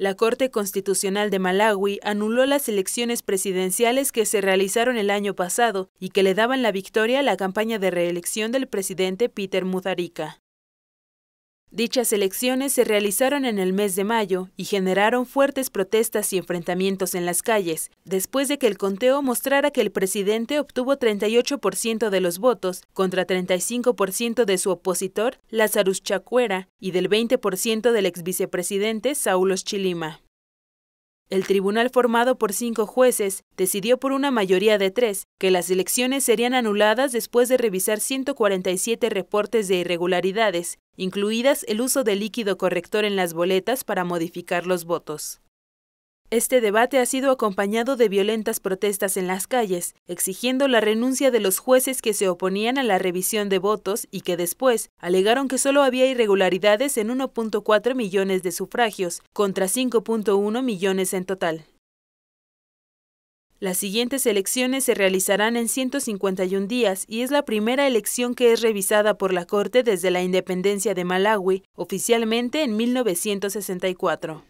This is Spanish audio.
La Corte Constitucional de Malawi anuló las elecciones presidenciales que se realizaron el año pasado y que le daban la victoria a la campaña de reelección del presidente Peter Mutharika. Dichas elecciones se realizaron en el mes de mayo y generaron fuertes protestas y enfrentamientos en las calles, después de que el conteo mostrara que el presidente obtuvo 38% de los votos contra 35% de su opositor, Lázaro Chacuera, y del 20% del exvicepresidente, Saulos Chilima. El tribunal formado por cinco jueces decidió por una mayoría de tres que las elecciones serían anuladas después de revisar 147 reportes de irregularidades, incluidas el uso de líquido corrector en las boletas para modificar los votos. Este debate ha sido acompañado de violentas protestas en las calles, exigiendo la renuncia de los jueces que se oponían a la revisión de votos y que después alegaron que solo había irregularidades en 1.4 millones de sufragios, contra 5.1 millones en total. Las siguientes elecciones se realizarán en 151 días y es la primera elección que es revisada por la Corte desde la independencia de Malawi, oficialmente en 1964.